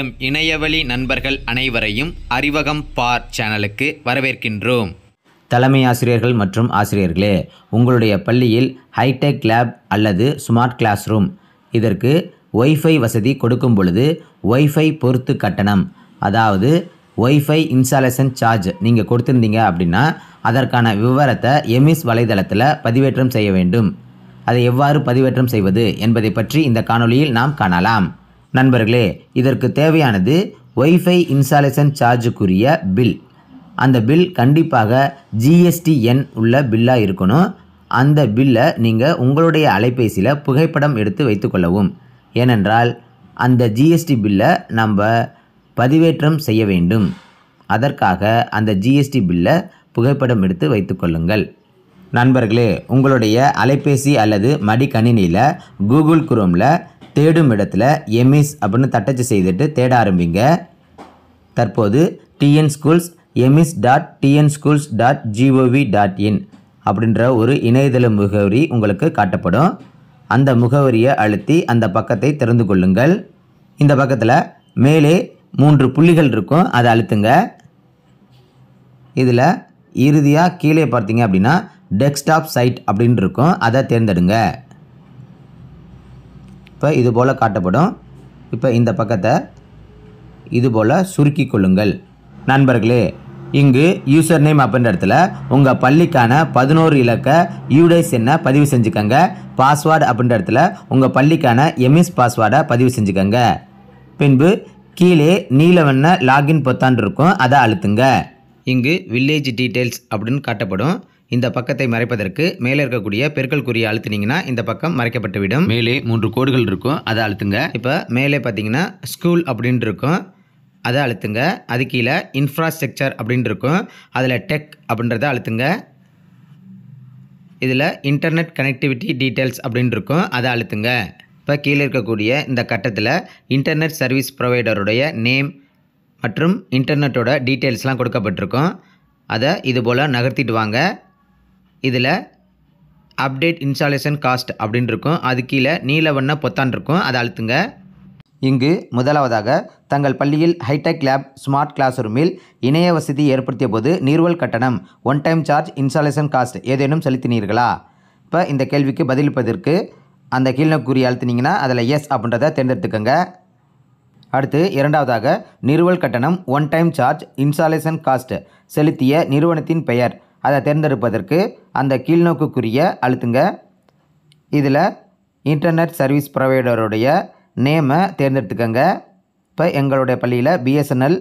M இணையவழி நண்பர்கள் அனைவரையும் அறிவகம் பார் சேனலுக்கு வரவேற்கின்றோம் தலைமை ஆசிரியர்கள் மற்றும் ஆசிரியர்களே உங்களுடைய பள்ளியில் ஹைடெக் லேப் அல்லது ஸ்மார்ட் கிளாஸ் ரூம் இதற்கு ஒய்ஃபை வசதி கொடுக்கும் பொழுது ஒய்ஃபை பொறுத்து கட்டணம் அதாவது ஒய்ஃபை இன்ஸ்டாலேஷன் சார்ஜ் நீங்கள் கொடுத்துருந்தீங்க அப்படின்னா அதற்கான விவரத்தை எமிஸ் வலைதளத்தில் பதிவேற்றம் செய்ய வேண்டும் அதை எவ்வாறு பதிவேற்றம் செய்வது என்பதை பற்றி இந்த காணொளியில் நாம் காணலாம் நண்பர்களே இதற்கு தேவையானது ஒய்ஃபை இன்ஸ்டாலேஷன் சார்ஜுக்குரிய பில் அந்த பில் கண்டிப்பாக ஜிஎஸ்டி எண் உள்ள பில்லாக இருக்கணும் அந்த பில்லை நீங்கள் உங்களுடைய அலைபேசியில் புகைப்படம் எடுத்து வைத்துக்கொள்ளவும் ஏனென்றால் அந்த ஜிஎஸ்டி பில்லை நம்ம பதிவேற்றம் செய்ய வேண்டும் அதற்காக அந்த ஜிஎஸ்டி பில்லை புகைப்படம் எடுத்து வைத்துக்கொள்ளுங்கள் நண்பர்களே உங்களுடைய அலைபேசி அல்லது மடிக்கணினியில் கூகுள் குரோமில் தேடும் இடத்துல எம்இஸ் அப்படின்னு தட்டச்சு செய்துட்டு தேட ஆரம்பிங்க தற்போது TN schools EMIS dot TN schools dot gov dot in அப்படின்ற ஒரு இணையதள முகவரி உங்களுக்கு காட்டப்படும் அந்த முகவரியை அழுத்தி அந்த பக்கத்தை திறந்து கொள்ளுங்கள் இந்த பக்கத்தில் மேலே மூன்று புள்ளிகள் இருக்கும் அதை அழுத்துங்க இதில் இறுதியாக கீழே பார்த்தீங்க அப்படின்னா டெஸ்க்டாப் சைட் அப்படின்னு இருக்கும் அதை தேர்ந்தெடுங்க இப்போ இது போல் காட்டப்படும் இப்போ இந்த பக்கத்தை இது போல் சுருக்கி கொள்ளுங்கள் நண்பர்களே இங்கு யூசர் நேம் அப்படின்ற இடத்துல உங்கள் பள்ளிக்கான பதினோரு இலக்க யூடைஸ் என்ன பதிவு செஞ்சுக்கோங்க பாஸ்வேர்டு அப்படின்ற இடத்துல உங்கள் பள்ளிக்கான எம்எஸ் பாஸ்வேர்டை பதிவு செஞ்சுக்கோங்க பின்பு கீழே நீல வண்ண லாகின் பொத்தான் இருக்கும் அதை அழுத்துங்க இங்கு வில்லேஜ் டீட்டெயில்ஸ் அப்படின்னு காட்டப்படும் இந்த பக்கத்தை மறைப்பதற்கு மேலே இருக்கக்கூடிய பெருக்கல் குறியை அழுத்தினீங்கன்னா இந்த பக்கம் மறைக்கப்பட்டுவிடும் மேலே மூன்று கோடுகள் இருக்கும் அதை அழுத்துங்க இப்போ மேலே பார்த்தீங்கன்னா ஸ்கூல் அப்படின்ட்டு இருக்கும் அதை அழுத்துங்க அது கீழே இன்ஃப்ராஸ்ட்ரக்சர் அப்படின்ட்டு இருக்கும் அதில் டெக் அப்படின்றத அழுத்துங்க இதில் இன்டர்நெட் கனெக்டிவிட்டி டீட்டெயில்ஸ் அப்படின்னு இருக்கும் அதை அழுத்துங்க இப்போ கீழே இருக்கக்கூடிய இந்த கட்டத்தில் இன்டர்நெட் சர்வீஸ் ப்ரொவைடருடைய நேம் மற்றும் இன்டர்நெட்டோட டீட்டெயில்ஸ்லாம் கொடுக்கப்பட்டிருக்கும் அதை இதுபோல் நகர்த்திட்டு வாங்க இதில் அப்டேட் இன்ஸ்டாலேஷன் காஸ்ட் அப்படின்னு இருக்கும் அது கீழே நீல வண்ண பொத்தான் இருக்கும் அதை அழுத்துங்க இங்கு முதலாவதாக தங்கள் பள்ளியில் ஹைடெக் லேப் ஸ்மார்ட் கிளாஸ் ரூமில் இணைய வசதி ஏற்படுத்திய போது நீர்வல் கட்டணம் one time charge installation cost ஏதேனும் செலுத்தினீர்களா இப்போ இந்த கேள்விக்கு பதிலளிப்பதற்கு அந்த கீழ்நோக்குறி அழுத்தினீங்கன்னா அதில் எஸ் அப்படின்றத தேர்ந்தெடுத்துக்கோங்க அடுத்து இரண்டாவதாக நிறுவல் கட்டணம் one time charge installation cost செலுத்திய நிறுவனத்தின் பெயர் அதை தேர்ந்தெடுப்பதற்கு அந்த கீழ்நோக்குக்குரிய அழுத்துங்க இதில் இன்டர்நெட் சர்வீஸ் ப்ரொவைடருடைய நேமை தேர்ந்தெடுத்துக்கங்க இப்போ எங்களுடைய பள்ளியில் பிஎஸ்என்எல்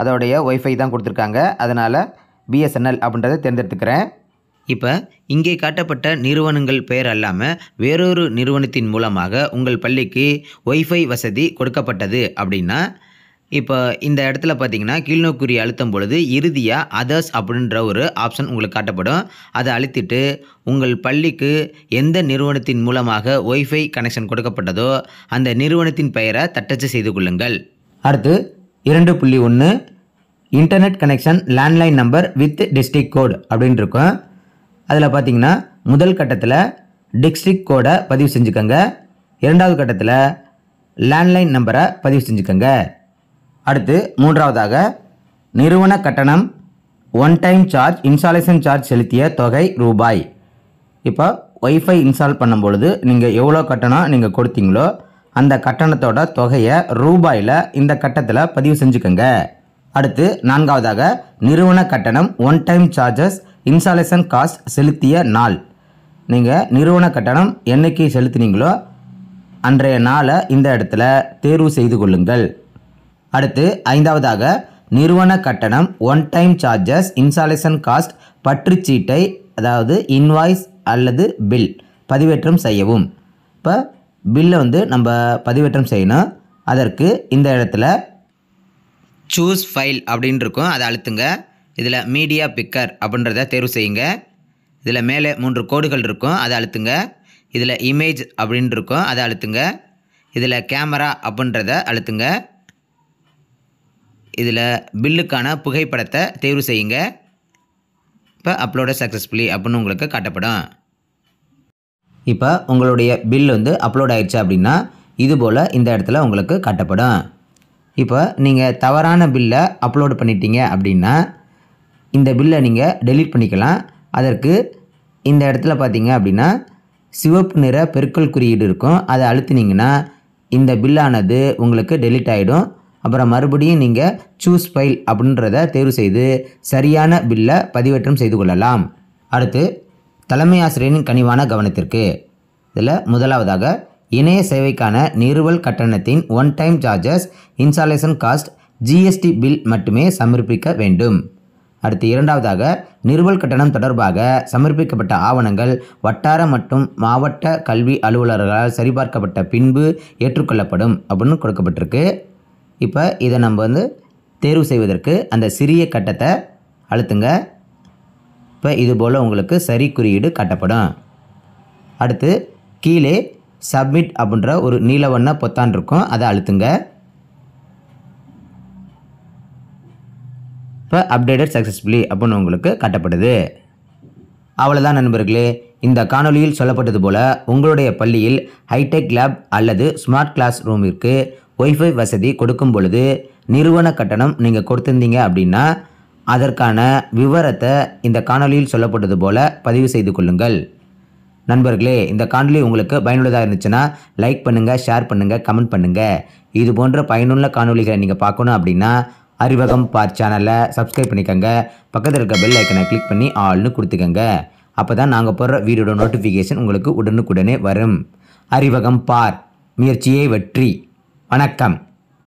அதோடைய ஒய்ஃபை தான் கொடுத்துருக்காங்க அதனால் பிஎஸ்என்எல் அப்படின்றத தேர்ந்தெடுத்துக்கிறேன் இப்போ இங்கே காட்டப்பட்ட நிறுவனங்கள் பெயர் அல்லாமல் வேறொரு நிறுவனத்தின் மூலமாக உங்கள் பள்ளிக்கு ஒய்ஃபை வசதி கொடுக்கப்பட்டது அப்படின்னா இப்போ இந்த இடத்துல பார்த்தீங்கன்னா கீழ்நோக்குரிய அழுத்தும் பொழுது இறுதியாக அதர்ஸ் அப்படின்ற ஒரு ஆப்ஷன் உங்களுக்கு காட்டப்படும் அதை அழுத்திட்டு உங்கள் பள்ளிக்கு எந்த நிறுவனத்தின் மூலமாக ஒய்ஃபை கனெக்ஷன் கொடுக்கப்பட்டதோ அந்த நிறுவனத்தின் பெயரை தட்டச்சு செய்து கொள்ளுங்கள் அடுத்து இரண்டு புள்ளி ஒன்று internet connection landline number with district code அப்படின்னு இருக்கும் அதில் பார்த்தீங்கன்னா முதல் கட்டத்தில் டிஸ்ட்ரிக் கோடை பதிவு செஞ்சுக்கோங்க இரண்டாவது கட்டத்தில் லேண்ட்லைன் நம்பரை பதிவு செஞ்சுக்கோங்க அடுத்து மூன்றாவதாக நிறுவன கட்டணம் one time charge installation charge செலுத்திய தொகை ரூபாய் இப்போ ஒய்ஃபை இன்ஸ்டால் பண்ணும் பொழுது நீங்கள் எவ்வளோ கட்டணம் நீங்கள் கொடுத்தீங்களோ அந்த கட்டணத்தோட தொகையை ரூபாயில் இந்த கட்டத்தில் பதிவு செஞ்சுக்கோங்க அடுத்து நான்காவதாக நிறுவன கட்டணம் one time charges installation cost செலுத்திய நாள் நீங்கள் நிறுவன கட்டணம் என்றைக்கு செலுத்தினீங்களோ அன்றைய நாளை இந்த இடத்துல தேர்வு செய்து கொள்ளுங்கள் அடுத்து ஐந்தாவதாக நிறுவன கட்டணம் one time charges installation cost பற்றுச்சீட்டை அதாவது இன்வாய்ஸ் அல்லது பில் பதிவேற்றம் செய்யவும் இப்போ பில்லை வந்து நம்ம பதிவேற்றம் செய்யணும் அதற்கு இந்த இடத்துல சூஸ் ஃபைல் அப்படின் இருக்கும் அதை அழுத்துங்க இதில் மீடியா பிக்கர் அப்படின்றத தேர்வு செய்யுங்க இதில் மேலே மூன்று கோடுகள் இருக்கும் அதை அழுத்துங்க இதில் இமேஜ் அப்படின் இருக்கும் அதை அழுத்துங்க இதில் கேமரா அப்படின்றத அழுத்துங்க இதில் பில்லுக்கான புகைப்படத்தை தேர்வு செய்யுங்க இப்போ அப்லோட சக்ஸஸ்ஃபுல்லி அப்படின்னு உங்களுக்கு காட்டப்படும் இப்போ உங்களுடைய பில் வந்து அப்லோட் ஆயிடுச்சு அப்படின்னா இதுபோல் இந்த இடத்துல உங்களுக்கு காட்டப்படும் இப்போ நீங்கள் தவறான பில்லை அப்லோடு பண்ணிட்டீங்க அப்படின்னா இந்த பில்லை நீங்கள் டெலீட் பண்ணிக்கலாம் அதற்கு இந்த இடத்துல பார்த்தீங்க அப்படின்னா சிவப்பு நிற பெருக்கல் குறியீடு இருக்கும் அதை அழுத்தினீங்கன்னா இந்த பில்லானது உங்களுக்கு டெலிட் ஆகிடும் அப்புறம் மறுபடியும் நீங்கள் சூஸ் ஃபைல் அப்படின்றத தேர்வு செய்து சரியான பில்லை பதிவேற்றம் செய்து கொள்ளலாம் அடுத்து தலைமை ஆசிரியரின் கனிவான கவனத்திற்கு இதில் முதலாவதாக இணைய சேவைக்கான நிறுவல் கட்டணத்தின் one time charges installation cost GST bill மட்டுமே சமர்ப்பிக்க வேண்டும் அடுத்து இரண்டாவதாக நிறுவல் கட்டணம் தொடர்பாக சமர்ப்பிக்கப்பட்ட ஆவணங்கள் வட்டார மற்றும் மாவட்ட கல்வி அலுவலர்களால் சரிபார்க்கப்பட்ட பின்பு ஏற்றுக்கொள்ளப்படும் அப்படின்னு கொடுக்கப்பட்டிருக்கு இப்போ இதை நம்ம வந்து தேர்வு செய்வதற்கு அந்த சிறிய கட்டத்தை அழுத்துங்க இப்போ இது போல் உங்களுக்கு சரி குறியீடு கட்டப்படும் அடுத்து கீழே சப்மிட் அப்படின்ற ஒரு நீலவண்ண பொத்தான் இருக்கும் அதை அழுத்துங்க இப்போ அப்டேட்டட் சக்ஸஸ்ஃபுல்லி அப்படின்னு உங்களுக்கு கட்டப்படுது அவ்வளோதான் நண்பர்களே இந்த காணொலியில் சொல்லப்பட்டது போல் உங்களுடைய பள்ளியில் ஹைடெக் லேப் அல்லது ஸ்மார்ட் கிளாஸ் ரூமிற்கு ஒய்ஃபை வசதி கொடுக்கும் பொழுது நிறுவன கட்டணம் நீங்கள் கொடுத்துருந்தீங்க அப்படின்னா அதற்கான விவரத்தை இந்த காணொலியில் சொல்லப்பட்டது போல் பதிவு செய்து கொள்ளுங்கள் நண்பர்களே இந்த காணொலி உங்களுக்கு பயனுள்ளதாக இருந்துச்சுன்னா லைக் பண்ணுங்கள் ஷேர் பண்ணுங்கள் கமெண்ட் பண்ணுங்கள் இது போன்ற பயனுள்ள காணொலிகளை நீங்கள் பார்க்கணும் அப்படின்னா அறிவகம் பார் சேனலை சப்ஸ்கிரைப் பண்ணிக்கோங்க பக்கத்தில் இருக்க பெல் ஐக்கனை கிளிக் பண்ணி ஆள்னு கொடுத்துக்கோங்க அப்போ தான் நாங்கள் போடுற வீடியோட நோட்டிஃபிகேஷன் உங்களுக்கு உடனுக்குடனே வரும் அறிவகம் பார் முயற்சியை வெற்றி வணக்கம்